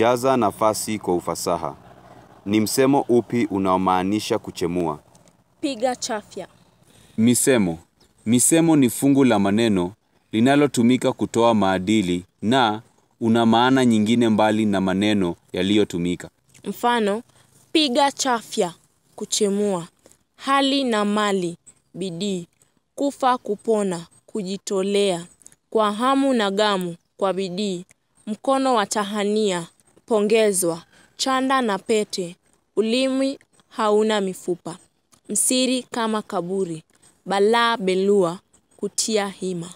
Jaza nafasi kwa ufasaha. Ni msemo upi unaomaanisha kuchemua? Piga chafya. Misemo. Misemo ni fungu la maneno linalotumika kutoa maadili na una maana nyingine mbali na maneno yaliyotumika. Mfano, piga chafya, kuchemua. Hali na mali, bidii. Kufa kupona, kujitolea. Kwa hamu na gamu, kwa bidii. Mkono wa tahania, pongezwa, chanda na pete, ulimi hauna mifupa, msiri kama kaburi, balaa belua, kutia hima.